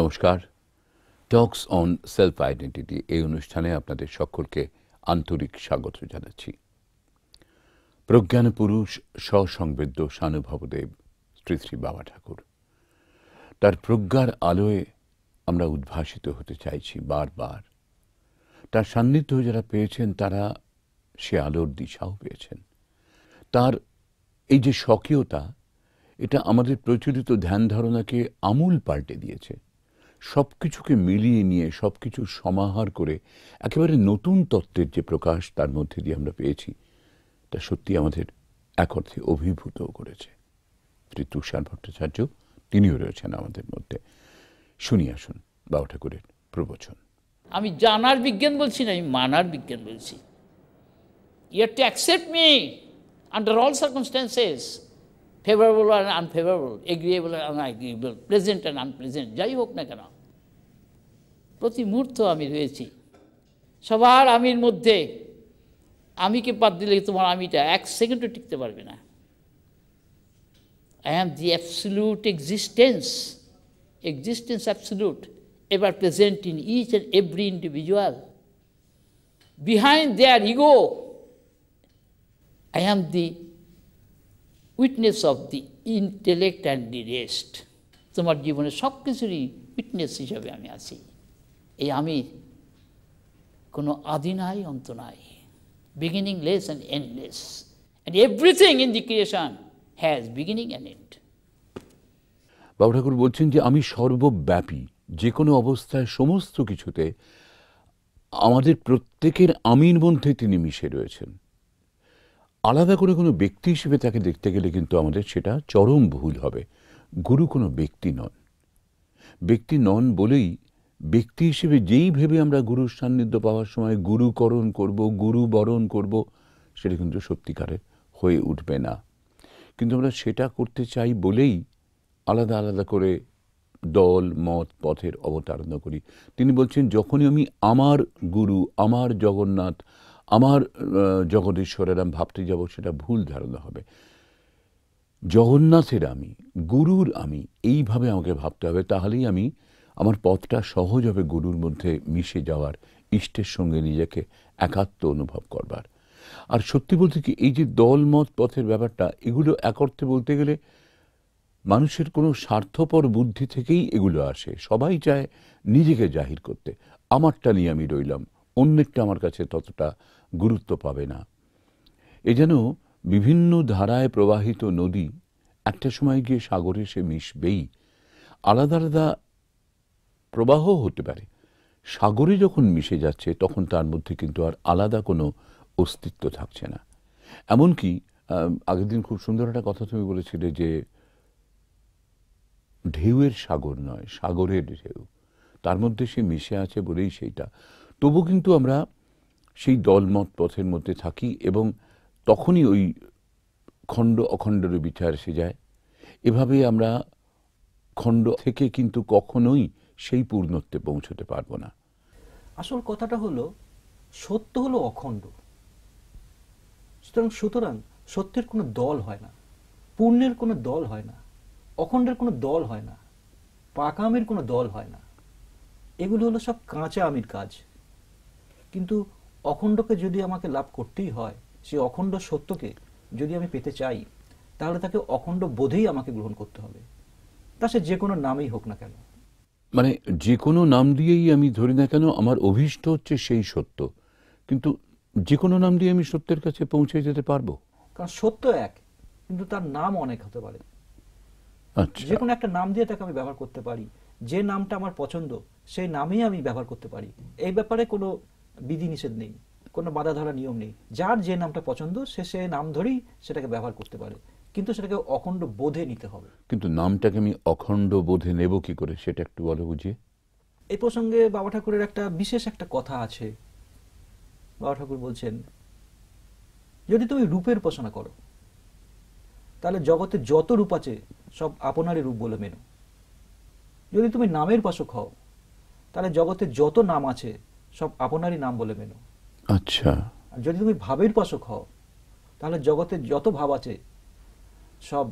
নমস্কার টক্স on self identity এই অনুষ্ঠানে আপনাদের সকলকে আন্তরিক স্বাগত জানাচ্ছি প্রজ্ঞান পুরুষ সসংবেদ্য সানুভবদেব শ্রী শ্রী বাবা ঠাকুর তার প্রজ্ঞার আলোয় আমরা উদ্ভাসিত হতে চাইছি বারবার তার সান্নিধ্য যারা পেয়েছেন তারা সে আলোর দিশাও পেয়েছেন তার এই যে স্বকীয়তা এটা আমাদের প্রচলিত ধ্যান ধারণাকে আমূল পাল্টে দিয়েছে সব কিছুকে মিলিয়ে নিয়ে সব কিছু সমাহার করে একেবারে নতুন তত্ত্বের যে প্রকাশ তার মধ্যে দিয়ে আমরা পেয়েছি তা সত্যি আমাদের এক অর্থে অভিভূতও করেছে শ্রী তুষার ভট্টাচার্য তিনিও রয়েছেন আমাদের মধ্যে শুনি আসুন বাবা ঠাকুরের প্রবচন আমি জানার বিজ্ঞান বলছি না আমি মানার বিজ্ঞান বলছি you're to accept me under all circumstances favourable আর আনফেভারেবল এগ্রিয়েবল আর আনএগ্রিয়েবল প্লেজেন্ট অ্যান্ড আনপ্রেজেন্ট যাই হোক না কেন প্রতি মুহূর্ত আমি রয়েছি সবার আমির মধ্যে আমিকে বাদ দিলে তোমার আমিটা এক সেকেন্ডও টিকতে পারবে না I am the absolute existence existence absolute ever present in each and every individual behind their ego I am the witness of the intellect and the rest তোমার জীবনে সব কিছুরই উইটনেস হিসাবে আমি আছি এই আমি কোনো আদি নাই অন্ত নাই beginningless and endless and everything in the creation has beginning and end Babu Thakur বলছেন যে আমি সর্বব্যাপী যে কোনো অবস্থায় সমস্ত কিছুতে আমাদের প্রত্যেকের আমির মধ্যে তিনি মিশে রয়েছেন আলাদা করে কোনো ব্যক্তি হিসেবে তাকে দেখতে গেলে কিন্তু আমাদের সেটা চরম ভুল হবে গুরু কোনো ব্যক্তি নন ব্যক্তি নন বলেই ব্যক্তি হিসেবে যেই ভেবে আমরা গুরুর সান্নিধ্য পাওয়ার সময় গুরুকরণ করব গুরু বরণ করব সেটা কিন্তু সত্যিকারের হয়ে উঠবে না কিন্তু আমরা সেটা করতে চাই বলেই আলাদা আলাদা করে দল মত পথের অবতারণা করি তিনি বলছেন যখনই আমি আমার গুরু আমার জগন্নাথ আমার জগদীশ্বরের আমি ভাবতে যাব সেটা ভুল ধারণা হবে জগন্নাথের আমি গুরুর আমি এইভাবে আমাকে ভাবতে হবে তাহলেই আমি আমার পথটা সহজ হবে গুরুর মধ্যে মিশে যাওয়ার ইষ্টের সঙ্গে নিজেকে একাত্ম অনুভব করবার আর সত্যি বলতে কি এই যে দলমত পথের ব্যাপারটা এগুলো এক অর্থে বলতে গেলে মানুষের কোনো স্বার্থপর বুদ্ধি থেকেই এগুলো আসে সবাই চায় নিজেকে জাহির করতে আমারটা নিয়ে আমি রইলাম অন্যেরটা আমার কাছে ততটা গুরুত্ব পাবে না এ যেন বিভিন্ন ধারায় প্রবাহিত নদী একটা সময় গিয়ে সাগরে সে মিশবেই আলাদা আলাদা প্রবাহ হতে পারে সাগরে যখন মিশে যাচ্ছে তখন তার মধ্যে কিন্তু আর আলাদা কোনো অস্তিত্ব থাকছে না এমনকি আগের দিন খুব সুন্দর একটা কথা তুমি বলেছিলে যে ঢেউয়ের সাগর নয় সাগরের ঢেউ তার মধ্যে সে মিশে আছে বলেই সেইটা তবু কিন্তু আমরা সেই দলমত পথের মধ্যে থাকি এবং তখনই ওই খণ্ড অখণ্ডের বিচার এসে যায় এভাবে আমরা খণ্ড থেকে কিন্তু কখনোই সেই পূর্ণত্বে পৌঁছতে পারবো না আসল কথাটা হলো সত্য হলো অখণ্ড সুতরাং সুতরাং সত্যের কোনো দল হয় না পূর্ণের কোনো দল হয় না অখণ্ডের কোনো দল হয় না পাকা আমের কোনো দল হয় না এগুলো হলো সব কাঁচা আমের কাজ কিন্তু অখণ্ডকে যদি আমাকে লাভ করতেই হয় সেই অখণ্ড সত্যকে যদি আমি পেতে চাই তাহলে তাকে অখণ্ড বোধেই আমাকে গ্রহণ করতে হবে তা সে যে কোনো নামেই হোক না কেন মানে যে কোনো নাম দিয়েই আমি ধরি না কেন আমার অভীষ্ট হচ্ছে সেই সত্য কিন্তু যে কোনো নাম দিয়ে আমি সত্যের কাছে পৌঁছে যেতে পারবো কারণ সত্য এক কিন্তু তার নাম অনেক হতে পারে আচ্ছা। যে কোনো একটা নাম দিয়ে তাকে আমি ব্যবহার করতে পারি যে নামটা আমার পছন্দ সেই নামেই আমি ব্যবহার করতে পারি এই ব্যাপারে কোনো বিধিনিষেধ নেই কোনো বাধা ধরা নিয়ম নেই যার যে নামটা পছন্দ সে সে নাম ধরেই সেটাকে ব্যবহার করতে পারে কিন্তু সেটাকে অখণ্ড বোধে নিতে হবে কিন্তু নামটাকে আমি অখণ্ড বোধে নেব কি করে সেটা একটু বলো বুঝিয়ে এই প্রসঙ্গে বাবা ঠাকুরের একটা বিশেষ একটা কথা আছে বাবা ঠাকুর বলছেন যদি তুমি রূপের উপাসনা করো তাহলে জগতে যত রূপ আছে সব আপনারই রূপ বলে মেনো যদি তুমি নামের উপাসক হও তাহলে জগতে যত নাম আছে সব আপনারই নাম বলে মেনো আচ্ছা যদি তুমি ভাবের উপাসক হও তাহলে জগতে যত ভাব আছে সব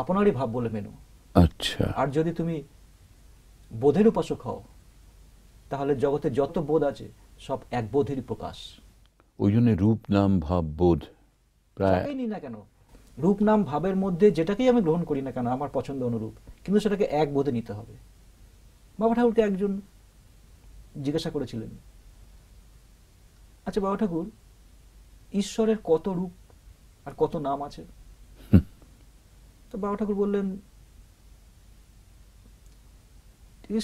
আপনারই ভাব বলে মেনো আচ্ছা আর যদি তুমি বোধের উপাসক হও তাহলে জগতে যত বোধ আছে সব এক বোধেরই প্রকাশ ওই জন্য রূপ নাম ভাব বোধ প্রায় না কেন রূপ নাম ভাবের মধ্যে যেটাকেই আমি গ্রহণ করি না কেন আমার পছন্দ অনুরূপ কিন্তু সেটাকে এক বোধে নিতে হবে বাবা ঠাকুরকে একজন জিজ্ঞাসা করেছিলেন আচ্ছা বাবা ঠাকুর ঈশ্বরের কত রূপ আর কত নাম আছে তো বাবা ঠাকুর বললেন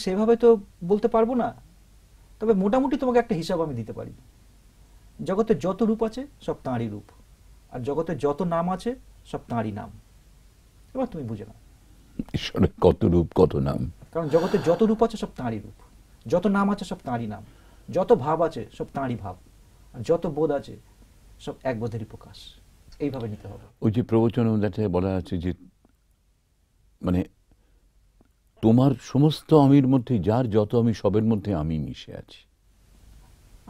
সেভাবে তো বলতে পারবো না তবে মোটামুটি তোমাকে একটা হিসাব আমি দিতে পারি জগতে যত রূপ আছে সব তাঁরই রূপ আর জগতে যত নাম আছে সব তাঁরই নাম এবার তুমি বুঝে নাও ঈশ্বরের কত রূপ কত নাম কারণ জগতে যত রূপ আছে সব তাঁরই রূপ যত নাম আছে সব তাঁরই নাম যত ভাব আছে সব তাঁরই ভাব যত বোধ আছে সব এক বোধেরই প্রকাশ এইভাবে নিতে হবে ওই যে প্রবচন বলা আছে যে মানে তোমার সমস্ত আমির মধ্যে যার যত আমি সবের মধ্যে আমি মিশে আছি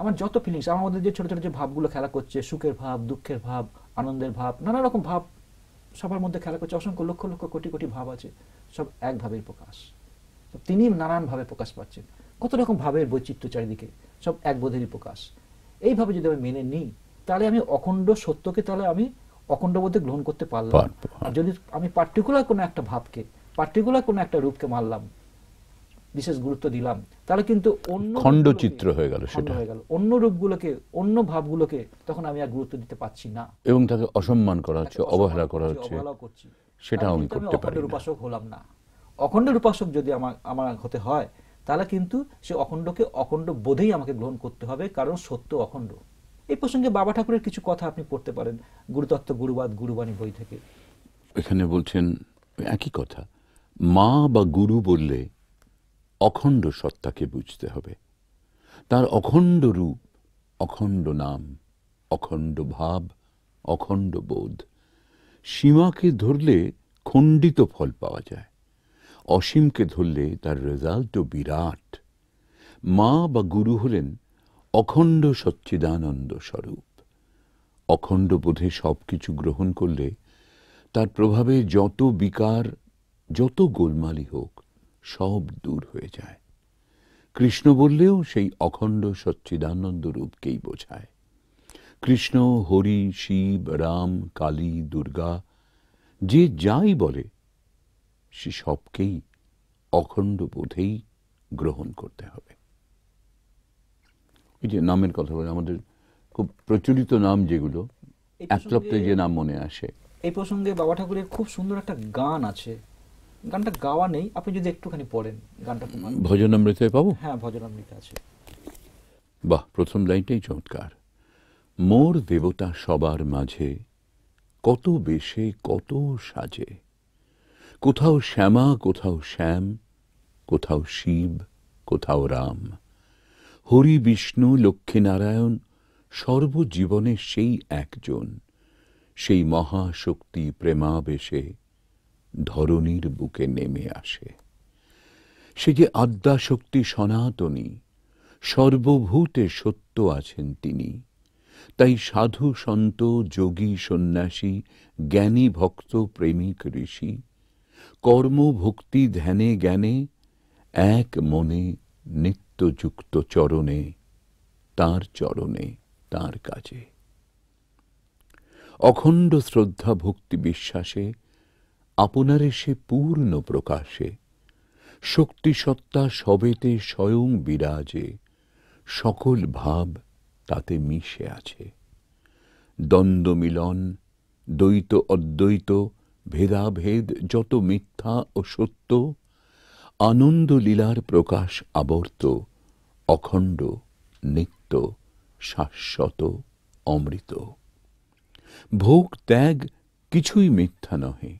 আমার যত ফিলিংস আমার মধ্যে যে ছোট ছোট যে ভাবগুলো খেলা করছে সুখের ভাব দুঃখের ভাব আনন্দের ভাব নানা রকম ভাব সবার মধ্যে খেলা করছে অসংখ্য লক্ষ লক্ষ কোটি কোটি ভাব আছে সব একভাবেই প্রকাশ তিনি নানানভাবে প্রকাশ পাচ্ছেন কত রকম ভাবের বৈচিত্র্য চারিদিকে সব এক বোধেরই প্রকাশ এইভাবে যদি আমি মেনে নিই তাহলে আমি অখণ্ড সত্যকে তাহলে আমি অখণ্ড বলতে গ্রহণ করতে পারলাম আর যদি আমি পার্টিকুলার কোনো একটা ভাবকে পার্টিকুলার কোনো একটা রূপকে মারলাম বিশেষ গুরুত্ব দিলাম তাহলে কিন্তু অন্য খণ্ড চিত্র হয়ে গেল সেটা হয়ে গেল অন্য রূপগুলোকে অন্য ভাবগুলোকে তখন আমি আর গুরুত্ব দিতে পারছি না এবং তাকে অসম্মান করা হচ্ছে অবহেলা করা হচ্ছে সেটা আমি করতে পারি উপাসক হলাম না অখণ্ড উপাসক যদি আমার আমার হতে হয় তাহলে কিন্তু সে অখণ্ডকে অখণ্ড বোধেই আমাকে গ্রহণ করতে হবে কারণ সত্য অখণ্ড এই প্রসঙ্গে বাবা ঠাকুরের কিছু কথা আপনি পড়তে পারেন গুরুতত্ত্ব গুরুবাদ গুরুবাণী বই থেকে এখানে বলছেন একই কথা মা বা গুরু বললে অখণ্ড সত্তাকে বুঝতে হবে তার অখণ্ড রূপ অখণ্ড নাম অখণ্ড ভাব অখণ্ড বোধ সীমাকে ধরলে খণ্ডিত ফল পাওয়া যায় অসীমকে ধরলে তার রেজাল্টও বিরাট মা বা গুরু হলেন অখণ্ড সচ্চিদানন্দ স্বরূপ অখণ্ড বোধে সব কিছু গ্রহণ করলে তার প্রভাবে যত বিকার যত গোলমালি হোক সব দূর হয়ে যায় কৃষ্ণ বললেও সেই অখণ্ড সচ্চিদানন্দ রূপকেই বোঝায় কৃষ্ণ হরি শিব রাম কালী দুর্গা যে যাই বলে সে সবকেই অখণ্ড বোধেই গ্রহণ করতে হবে এই যে নামের কথা বলে আমাদের খুব প্রচলিত নাম যেগুলো একলপ্তে যে নাম মনে আসে এই প্রসঙ্গে বাবা ঠাকুরের খুব সুন্দর একটা গান আছে গানটা গাওয়া নেই আপনি যদি একটুখানি পড়েন গানটা ভজন অমৃতে পাবো হ্যাঁ ভজন আছে বাহ প্রথম লাইনটাই চমৎকার মোর দেবতা সবার মাঝে কত বেশে কত সাজে কোথাও শ্যামা কোথাও শ্যাম কোথাও শিব কোথাও রাম হরি বিষ্ণু লক্ষ্মীনারায়ণ সর্বজীবনে সেই একজন সেই মহাশক্তি প্রেমাবেশে ধরণীর বুকে নেমে আসে সে যে আদ্যাশক্তি সনাতনী সর্বভূতে সত্য আছেন তিনি তাই সাধু সন্ত যোগী সন্ন্যাসী জ্ঞানী ভক্ত প্রেমিক ঋষি কর্ম ভক্তি ধ্যানে জ্ঞানে এক মনে নিত্যযুক্ত চরণে তার চরণে তার কাজে অখণ্ড শ্রদ্ধা ভক্তি বিশ্বাসে আপনারে সে পূর্ণ প্রকাশে শক্তি সত্তা সবেতে স্বয়ং বিরাজে সকল ভাব তাতে মিশে আছে দ্বন্দ্ব মিলন দ্বৈত অদ্বৈত ভেদাভেদ যত মিথ্যা ও সত্য আনন্দলীলার প্রকাশ আবর্ত অখণ্ড নিত্য শাশ্বত অমৃত ভোগ ত্যাগ কিছুই মিথ্যা নহে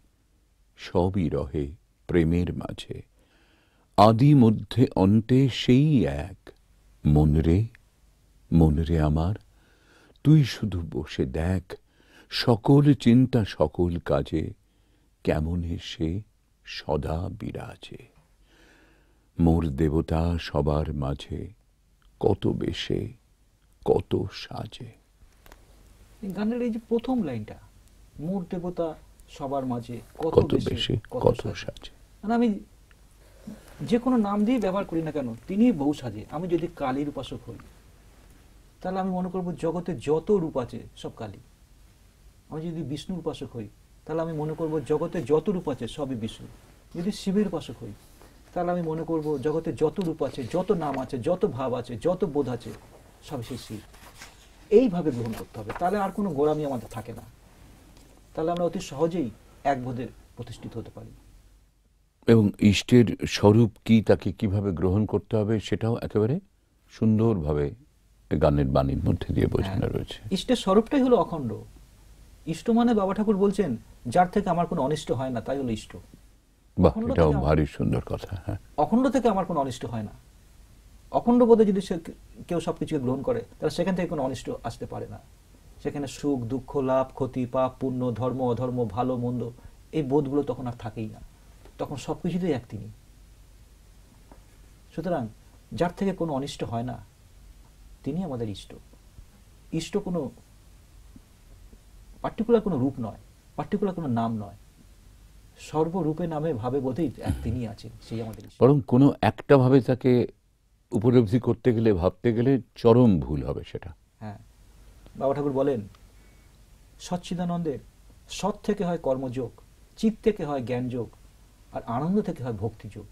সবই রহে প্রেমের মাঝে আদি মধ্যে অন্তে সেই এক মনরে মনরে আমার তুই শুধু বসে দেখ সকল চিন্তা সকল কাজে কেমন সে সদা বিরাজে মোর দেবতা সবার মাঝে কত বেশে কত সাজে গানের এই যে প্রথম লাইনটা মোর দেবতা সবার মাঝে কত বেশে কত সাজে মানে আমি যে কোনো নাম দিয়ে ব্যবহার করি না কেন তিনি বউ সাজে আমি যদি কালীর উপাসক হই তাহলে আমি মনে করবো জগতে যত রূপ আছে সব কালী আমি যদি বিষ্ণুর উপাসক হই তাহলে আমি মনে করব জগতে যত রূপ আছে সবই বিষ্ণু যদি শিবের উপাসক হই তাহলে আমি মনে করব জগতে যত রূপ আছে যত নাম আছে যত ভাব আছে যত বোধ আছে সব সে শিব এইভাবে গ্রহণ করতে হবে তাহলে আর কোনো গোড়ামি আমাদের থাকে না তাহলে আমরা অতি সহজেই এক বোধে প্রতিষ্ঠিত হতে পারি এবং ইষ্টের স্বরূপ কি তাকে কিভাবে গ্রহণ করতে হবে সেটাও একেবারে সুন্দরভাবে গানের বাণীর মধ্যে দিয়ে বোঝানো হ্যাঁ। রয়েছে ইষ্টের স্বরূপটাই হলো অখণ্ড ইষ্ট মানে বাবা ঠাকুর বলছেন যার থেকে আমার কোনো অনিষ্ট হয় না তাই হলো ইষ্ট ভারী সুন্দর কথা হ্যাঁ। অখণ্ড থেকে আমার কোনো অনিষ্ট হয় না অখণ্ড বোধে যদি সে কেউ সবকিছুকে গ্রহণ করে তাহলে সেখান থেকে কোনো অনিষ্ট আসতে পারে না সেখানে সুখ দুঃখ লাভ ক্ষতি পাপ পুণ্য ধর্ম অধর্ম ভালো মন্দ এই বোধগুলো তখন আর থাকেই না তখন সব কিছুতেই এক তিনি সুতরাং যার থেকে কোনো অনিষ্ট হয় না তিনি আমাদের ইষ্ট ইষ্ট কোনো পার্টিকুলার কোনো রূপ নয় পার্টিকুলার কোনো নাম নয় সর্বরূপে নামে ভাবে বোধেই এক তিনি আছেন সেই আমাদের বরং কোনো একটা ভাবে তাকে উপলব্ধি করতে গেলে ভাবতে গেলে চরম ভুল হবে সেটা হ্যাঁ বাবা ঠাকুর বলেন সচ্চিদানন্দের সৎ থেকে হয় কর্মযোগ চিত থেকে হয় জ্ঞানযোগ আর আনন্দ থেকে হয় ভক্তিযোগ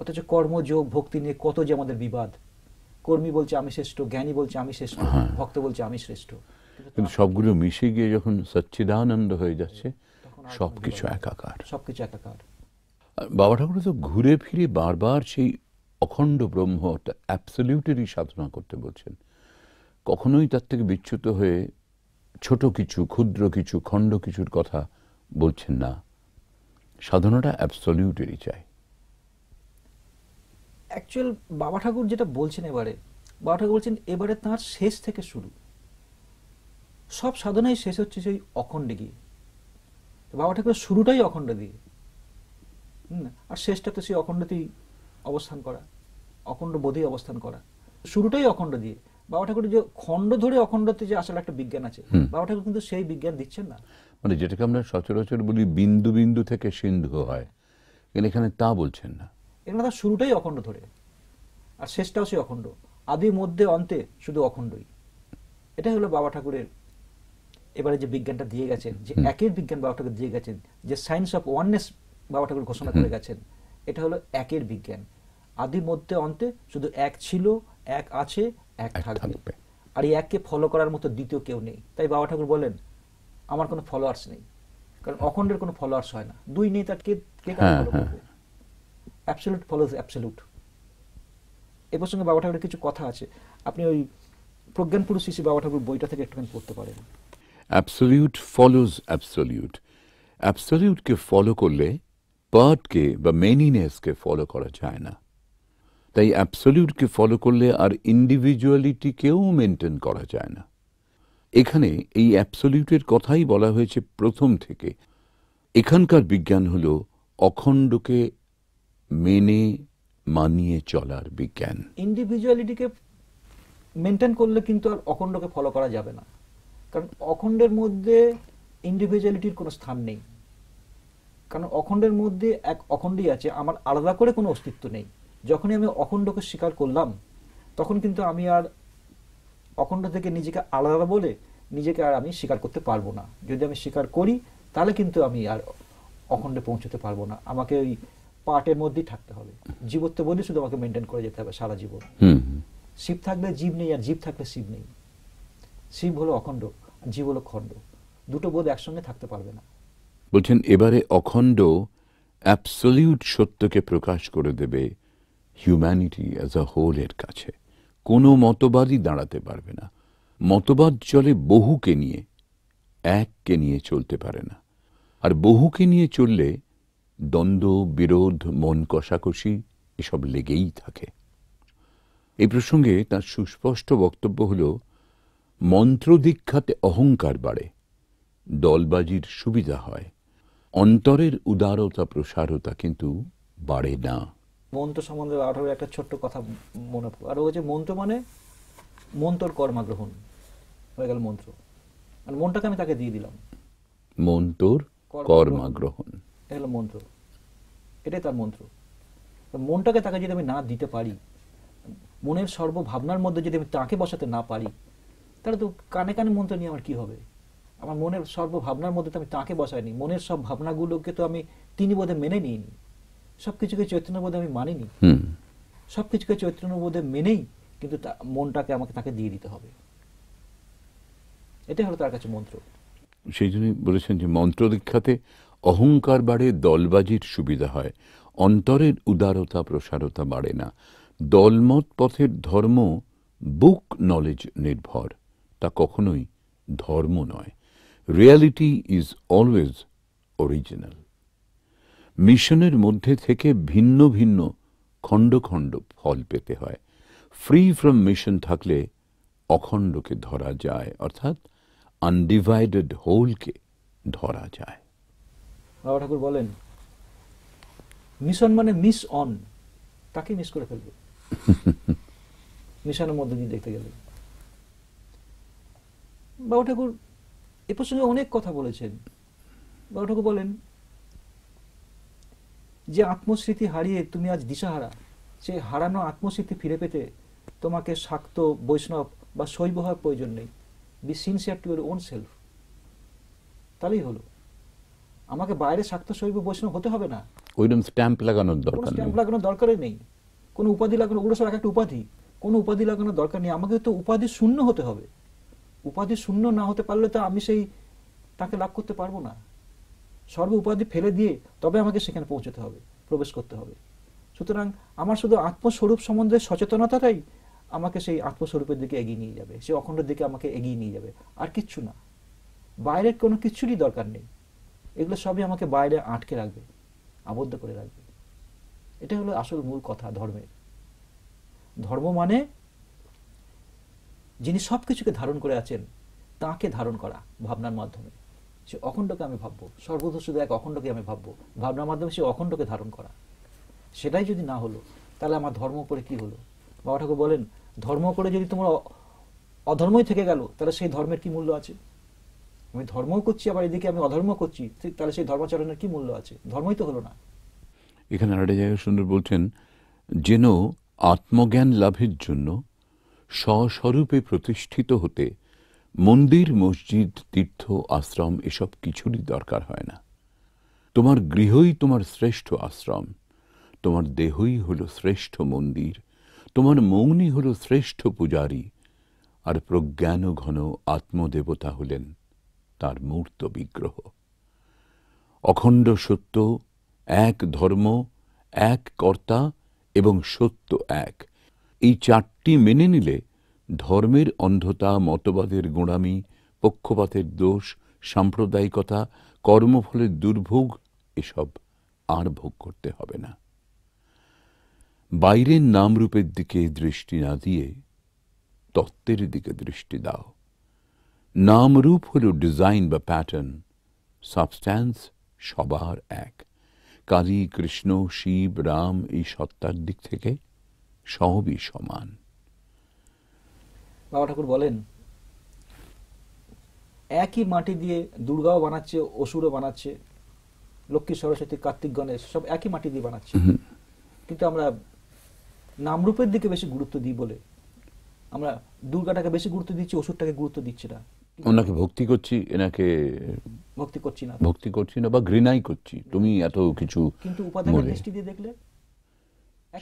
অথচ কর্মযোগ ভক্তি নিয়ে কত যে আমাদের বিবাদ কর্মী বলছে আমি শ্রেষ্ঠ জ্ঞানী বলছে আমি শ্রেষ্ঠ হ্যাঁ। ভক্ত বলছে আমি শ্রেষ্ঠ কিন্তু সবগুলো মিশে গিয়ে যখন সচ্চিদানন্দ হয়ে যাচ্ছে সবকিছু একাকার সবকিছু একাকার বাবা ঠাকুর তো ঘুরে ফিরে বারবার সেই অখণ্ড ব্রহ্ম অর্থাৎ অ্যাবসলিউটেরই সাধনা করতে বলছেন কখনোই তার থেকে বিচ্যুত হয়ে ছোট কিছু ক্ষুদ্র কিছু খণ্ড কিছুর কথা বলছেন না সাধনাটা অ্যাবসলিউটেরই চাই অ্যাকচুয়াল বাবা ঠাকুর যেটা বলছেন এবারে বাবা ঠাকুর বলছেন এবারে তার শেষ থেকে শুরু সব সাধনাই শেষ হচ্ছে সেই অখণ্ডে গিয়ে বাবা ঠাকুরের শুরুটাই অখণ্ড দিয়ে আর শেষটা তো সেই অখণ্ডতেই অবস্থান করা অখণ্ড বোধেই অবস্থান করা শুরুটাই অখণ্ড দিয়ে বাবা ঠাকুরের যে খণ্ড ধরে অখণ্ডতে যে আসলে একটা বিজ্ঞান আছে বাবা ঠাকুর কিন্তু সেই বিজ্ঞান দিচ্ছেন না মানে যেটাকে আমরা সচরাচর বলি বিন্দু বিন্দু থেকে সিন্ধু হয় কিন্তু এখানে তা বলছেন না এখানে তার শুরুটাই অখণ্ড ধরে আর শেষটাও সেই অখণ্ড আদি মধ্যে অন্তে শুধু অখণ্ডই এটাই হলো বাবা ঠাকুরের এবারে যে বিজ্ঞানটা দিয়ে গেছেন যে একের বিজ্ঞান বাবা ঠাকুর দিয়ে গেছেন যে সায়েন্স অফ ওয়াননেস ঠাকুর ঘোষণা করে গেছেন এটা হলো একের বিজ্ঞান আদি মধ্যে অন্তে শুধু এক ছিল এক আছে এক থাকবে আর এই এককে ফলো করার মতো দ্বিতীয় কেউ নেই তাই বাবা ঠাকুর বলেন আমার কোনো ফলোয়ার্স নেই কারণ অখণ্ডের কোনো ফলোয়ার্স হয় না দুই নেই তার কে কে ফলো হ্যাঁ, হ্যাঁ। করবে অ্যাবসলিউট ফলোজ অ্যাবসলিউট এ প্রসঙ্গে বাবা ঠাকুরের কিছু কথা আছে আপনি ওই প্রজ্ঞান পুরুষ শিশু বাবা ঠাকুর বইটা থেকে একটুখানি পড়তে পারেন অ্যাবসলিউট ফলোজ অ্যাবসলিউট অ্যাবসলিউটকে ফলো করলে পার্টকে বা মেনিনেসকে ফলো করা যায় না তাই অ্যাবসলিউটকে ফলো করলে আর ইন্ডিভিজুয়ালিটিকেও মেনটেন করা যায় না এখানে এই অ্যাবসলিউটের কথাই বলা হয়েছে প্রথম থেকে এখানকার বিজ্ঞান হল অখণ্ডকে মেনে মানিয়ে চলার বিজ্ঞান ইন্ডিভিজুয়ালিটিকে মেনটেন করলে কিন্তু আর অখণ্ডকে ফলো করা যাবে না কারণ অখণ্ডের মধ্যে ইন্ডিভিজুয়ালিটির কোনো স্থান নেই কারণ অখণ্ডের মধ্যে এক অখণ্ডই আছে আমার আলাদা করে কোনো অস্তিত্ব নেই যখনই আমি অখণ্ডকে স্বীকার করলাম তখন কিন্তু আমি আর অখণ্ড থেকে নিজেকে আলাদা বলে নিজেকে আর আমি স্বীকার করতে পারবো না যদি আমি স্বীকার করি তাহলে কিন্তু আমি আর অখণ্ডে পৌঁছতে পারবো না আমাকে ওই পার্টের মধ্যেই থাকতে হবে জীবত্ব বলে শুধু আমাকে মেনটেন করে যেতে হবে সারা জীবন শিব থাকলে জীব নেই আর জীব থাকলে শিব নেই শিব হলো অখণ্ড জীব হলো খণ্ড দুটো বোধ একসঙ্গে থাকতে পারবে না বলছেন এবারে অখণ্ড অ্যাবসলিউট সত্যকে প্রকাশ করে দেবে হিউম্যানিটি অ্যাজ আ হোল এর কাছে কোনো মতবাদই দাঁড়াতে পারবে না মতবাদ চলে বহুকে নিয়ে এককে নিয়ে চলতে পারে না আর বহুকে নিয়ে চললে দ্বন্দ্ব বিরোধ মন কষাকষি এসব লেগেই থাকে এই প্রসঙ্গে তার সুস্পষ্ট বক্তব্য হলো মন্ত্র দীক্ষাতে অহংকার বাড়ে দলবাজির সুবিধা হয় অন্তরের উদারতা প্রসারতা কিন্তু বাড়ে না মন্ত্র সম্বন্ধে আরো একটা ছোট্ট কথা মনে আর ওই যে মন্ত্র মানে মন্ত্র কর্মা গ্রহণ হয়ে গেল মন্ত্র মানে মনটাকে আমি তাকে দিয়ে দিলাম মন্ত্র কর্মা গ্রহণ এটা হলো মন্ত্র এটাই তার মন্ত্র মনটাকে তাকে যদি আমি না দিতে পারি মনের সর্বভাবনার মধ্যে যদি আমি তাকে বসাতে না পারি তাহলে তো কানে কানে মন্ত্র নিয়ে আমার কি হবে আমার মনের সর্বভাবনার মধ্যে তো আমি তাকে বসাইনি মনের সব ভাবনাগুলোকে তো আমি তিনি বোধে মেনে নিইনি সব কিছুকে চৈতন্য বোধে আমি মানিনি সব কিছুকে চৈতন্য বোধে মেনেই কিন্তু মনটাকে আমাকে তাকে দিয়ে দিতে হবে এটাই হলো তার কাছে মন্ত্র সেই জন্যই বলেছেন যে মন্ত্র দীক্ষাতে অহংকার বাড়ে দলবাজির সুবিধা হয় অন্তরের উদারতা প্রসারতা বাড়ে না দলমত পথের ধর্ম বুক নলেজ নির্ভর তা কখনোই ধর্ম নয় রিয়ালিটি ইজ অলওয়েজ অরিজিনাল মিশনের মধ্যে থেকে ভিন্ন ভিন্ন খণ্ড খণ্ড ফল পেতে হয় ফ্রি ফ্রম মিশন থাকলে অখণ্ডকে ধরা যায় অর্থাৎ আনডিভাইডেড হোলকে ধরা যায় বাবা ঠাকুর বলেন মিশন মানে মিস অন তাকে মিস করে ফেলবে মিশনের মধ্যে দিয়ে দেখতে গেলে বাবু ঠাকুর এ প্রসঙ্গে অনেক কথা বলেছেন বাবু ঠাকুর বলেন যে আত্মস্মৃতি হারিয়ে তুমি আজ দিশাহারা সে হারানো আত্মস্মৃতি ফিরে পেতে তোমাকে শাক্ত বৈষ্ণব বা শৈব হওয়ার প্রয়োজন নেই be sincere to your own self তাহলেই হলো আমাকে বাইরে শাক্ত শৈব বৈষ্ণব হতে হবে না ওইরকম স্ট্যাম্প লাগানোর দরকার স্ট্যাম্প লাগানোর দরকারই নেই কোনো উপাধি লাগানো ওগুলো সব একটা উপাধি কোনো উপাধি লাগানোর দরকার নেই আমাকে তো উপাধি শূন্য হতে হবে উপাধি শূন্য না হতে পারলে তো আমি সেই তাকে লাভ করতে পারবো না সর্ব উপাধি ফেলে দিয়ে তবে আমাকে সেখানে পৌঁছতে হবে প্রবেশ করতে হবে সুতরাং আমার শুধু আত্মস্বরূপ সম্বন্ধে সচেতনতাটাই আমাকে সেই আত্মস্বরূপের দিকে এগিয়ে নিয়ে যাবে সেই অখণ্ডের দিকে আমাকে এগিয়ে নিয়ে যাবে আর কিচ্ছু না বাইরের কোনো কিচ্ছুরই দরকার নেই এগুলো সবই আমাকে বাইরে আটকে রাখবে আবদ্ধ করে রাখবে এটা হলো আসল মূল কথা ধর্মের ধর্ম মানে যিনি সব কিছুকে ধারণ করে আছেন তাকে ধারণ করা ভাবনার মাধ্যমে সে অখণ্ডকে আমি ভাববো সর্বত শুধু এক অখণ্ডকে আমি ভাববো ভাবনার মাধ্যমে সে অখণ্ডকে ধারণ করা সেটাই যদি না হলো তাহলে আমার ধর্ম করে কি হলো বাবা ঠাকুর বলেন ধর্ম করে যদি তোমার অধর্মই থেকে গেল তাহলে সেই ধর্মের কি মূল্য আছে আমি ধর্ম করছি আবার এদিকে আমি অধর্ম করছি তাহলে সেই ধর্মাচরণের কি মূল্য আছে ধর্মই তো হলো না এখানে আরেকটা জায়গায় সুন্দর বলছেন যেন আত্মজ্ঞান লাভের জন্য স্বস্বরূপে প্রতিষ্ঠিত হতে মন্দির মসজিদ তীর্থ আশ্রম এসব কিছুরই দরকার হয় না তোমার গৃহই তোমার শ্রেষ্ঠ আশ্রম তোমার দেহই হল শ্রেষ্ঠ মন্দির তোমার মৌনই হল শ্রেষ্ঠ পূজারী আর প্রজ্ঞান ঘন আত্মদেবতা হলেন তার মূর্ত বিগ্রহ অখণ্ড সত্য এক ধর্ম এক কর্তা এবং সত্য এক এই চারটি মেনে নিলে ধর্মের অন্ধতা মতবাদের গোঁড়ামি পক্ষপাতের দোষ সাম্প্রদায়িকতা কর্মফলের দুর্ভোগ এসব আর ভোগ করতে হবে না বাইরের নামরূপের দিকে দৃষ্টি না দিয়ে তত্ত্বের দিকে দৃষ্টি দাও নামরূপ হল ডিজাইন বা প্যাটার্ন সাবস্ট্যান্স সবার এক কালী কৃষ্ণ শিব রাম এই সত্তার দিক থেকে সহবি সমান বাবা ঠাকুর বলেন একই মাটি দিয়ে দুর্গাও বানাচ্ছে অসুরও বানাচ্ছে লক্ষ্মী সরস্বতী কার্তিক গণেশ সব একই মাটি দিয়ে বানাচ্ছে কিন্তু আমরা নামরূপের দিকে বেশি গুরুত্ব দিই বলে আমরা দুর্গাটাকে বেশি গুরুত্ব দিচ্ছি অসুরটাকে গুরুত্ব দিচ্ছি না ওনাকে ভক্তি করছি এনাকে ভক্তি করছি না ভক্তি করছি না বা ঘৃণাই করছি তুমি এত কিছু কিন্তু উপাদানের দৃষ্টি দিয়ে দেখলে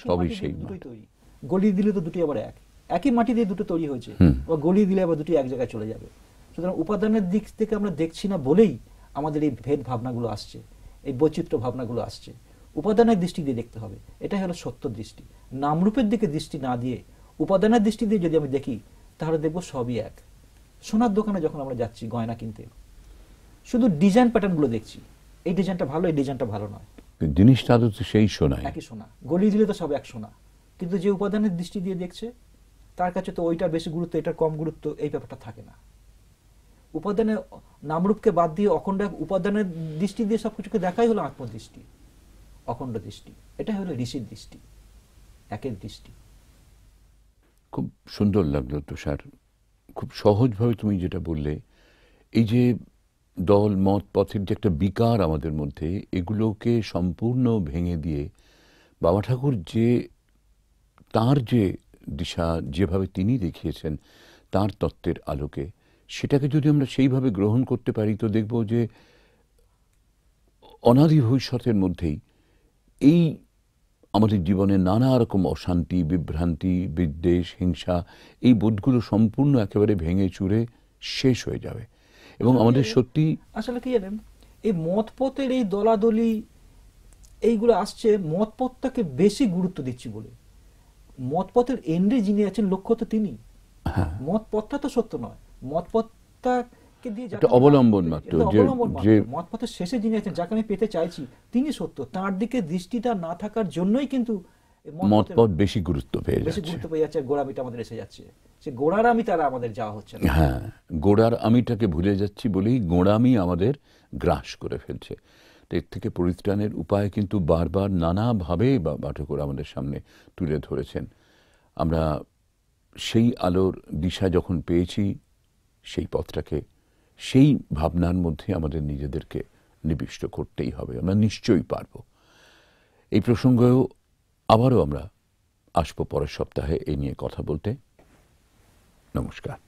সবই সেই দুটোই তৈরি গলি দিলে তো দুটি আবার এক একই মাটি দিয়ে দুটো তৈরি হয়েছে বা গলি দিলে আবার দুটি এক জায়গায় চলে যাবে সুতরাং উপাদানের দিক থেকে আমরা দেখছি না বলেই আমাদের এই ভেদ ভাবনাগুলো আসছে এই বৈচিত্র্য ভাবনাগুলো আসছে উপাদানের দৃষ্টি দিয়ে দেখতে হবে এটাই হলো সত্য দৃষ্টি নামরূপের দিকে দৃষ্টি না দিয়ে উপাদানের দৃষ্টি দিয়ে যদি আমি দেখি তাহলে দেখবো সবই এক সোনার দোকানে যখন আমরা যাচ্ছি গয়না কিনতে শুধু ডিজাইন প্যাটার্নগুলো দেখছি এই ডিজাইনটা ভালো এই ডিজাইনটা ভালো নয় জিনিসটা সেই সোনা একই সোনা গলি দিলে তো সব এক সোনা কিন্তু যে উপাদানের দৃষ্টি দিয়ে দেখছে তার কাছে তো ওইটা বেশি গুরুত্ব এটা কম গুরুত্ব এই ব্যাপারটা থাকে না উপাদানের নামরূপকে বাদ দিয়ে অখণ্ড এক উপাদানের দৃষ্টি দিয়ে সব কিছুকে দেখাই হলো আত্মদৃষ্টি অখণ্ড দৃষ্টি এটাই হলো ঋষির দৃষ্টি একের দৃষ্টি খুব সুন্দর লাগলো তুষার খুব সহজভাবে তুমি যেটা বললে এই যে দল মত পথের যে একটা বিকার আমাদের মধ্যে এগুলোকে সম্পূর্ণ ভেঙে দিয়ে বাবা ঠাকুর যে তার যে দিশা যেভাবে তিনি দেখিয়েছেন তার তত্ত্বের আলোকে সেটাকে যদি আমরা সেইভাবে গ্রহণ করতে পারি তো দেখব যে অনাদি ভবিষ্যতের মধ্যেই এই আমাদের জীবনে নানা রকম অশান্তি বিভ্রান্তি বিদ্বেষ হিংসা এই বোধগুলো সম্পূর্ণ একেবারে ভেঙে চুরে শেষ হয়ে যাবে এবং আমাদের সত্যি আসলে কি জানেন এই মতপথের এই দলাদলি এইগুলো আসছে মতপথটাকে বেশি গুরুত্ব দিচ্ছি বলে মতপথের এন্ডে যিনি আছেন লক্ষ্য তো তিনি হ্যাঁ। মতপথটা তো সত্য নয় মতপথটা অবলম্বন মাত্র মতপথের শেষে যিনি আছেন যাকে আমি পেতে চাইছি তিনি সত্য তার দিকে দৃষ্টিটা না থাকার জন্যই কিন্তু মতপথ বেশি গুরুত্ব পেয়ে যাচ্ছে গুরুত্ব পেয়ে যাচ্ছে গোড়ামিটা আমাদের এসে যাচ্ছে সে গোড়ার আমি তারা আমাদের যাওয়া হচ্ছে হ্যাঁ গোড়ার আমিটাকে ভুলে যাচ্ছি বলেই গোড়ামি আমাদের গ্রাস করে ফেলছে এর থেকে পরিত্রাণের উপায় কিন্তু বারবার বা পাঠকরা আমাদের সামনে তুলে ধরেছেন আমরা সেই আলোর দিশা যখন পেয়েছি সেই পথটাকে সেই ভাবনার মধ্যে আমাদের নিজেদেরকে নিবিষ্ট করতেই হবে আমরা নিশ্চয়ই পারব এই প্রসঙ্গেও আবারও আমরা আসবো পরের সপ্তাহে এ নিয়ে কথা বলতে নমস্কার